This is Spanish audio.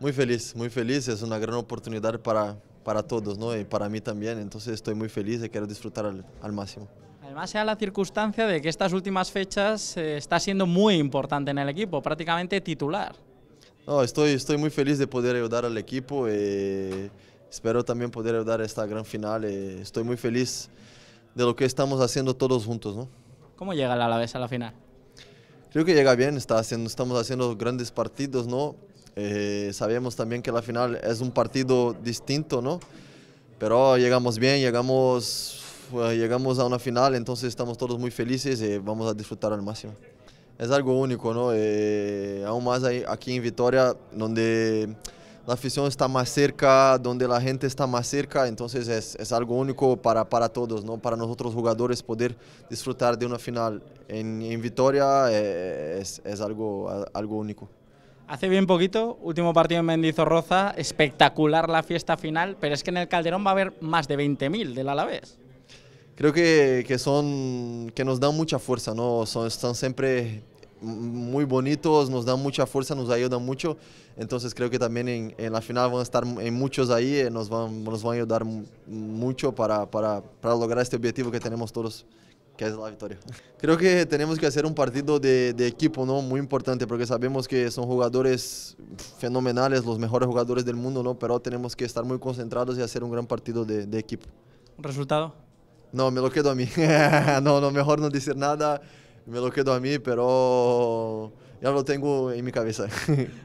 Muy feliz, muy feliz. Es una gran oportunidad para, para todos ¿no? y para mí también. Entonces estoy muy feliz y quiero disfrutar al, máximo. Además, sea la circunstancia de que estas últimas fechas eh, está siendo muy importante en el equipo, prácticamente titular. No, estoy, estoy muy feliz de poder ayudar al equipo. Eh, espero también poder ayudar a esta gran final. Eh, estoy muy feliz de lo que estamos haciendo todos juntos. ¿no? ¿Cómo llega el Alavés a la final? Creo que llega bien, está haciendo, estamos haciendo grandes partidos, ¿no? Eh, sabemos también que la final es un partido distinto, ¿no? Pero llegamos bien, llegamos, eh, llegamos a una final, entonces estamos todos muy felices y vamos a disfrutar al máximo. Es algo único, ¿no? Eh, aún más aquí en Vitoria, donde la afición está más cerca, donde la gente está más cerca, entonces es, algo único para, para todos, ¿no? Para nosotros jugadores poder disfrutar de una final en, en Vitoria es, es algo, algo único. Hace bien poquito, último partido en Mendizorroza, espectacular la fiesta final, pero es que en el Calderón va a haber más de 20.000 del Alavés. Creo que, son, que nos dan mucha fuerza, ¿no? Son, están siempre muy bonitos, nos dan mucha fuerza, nos ayudan mucho. Entonces creo que también en, la final van a estar en muchos ahí, eh, nos van, nos van a ayudar mucho para, para lograr este objetivo que tenemos todos que es la victoria. Creo que tenemos que hacer un partido de, equipo ¿no? muy importante porque sabemos que son jugadores fenomenales, los mejores jugadores del mundo, ¿no? pero tenemos que estar muy concentrados y hacer un gran partido de, de equipo. ¿Un resultado? No, me lo quedo a mí. no, no, mejor no decir nada, me lo quedo a mí, pero ya lo tengo en mi cabeza.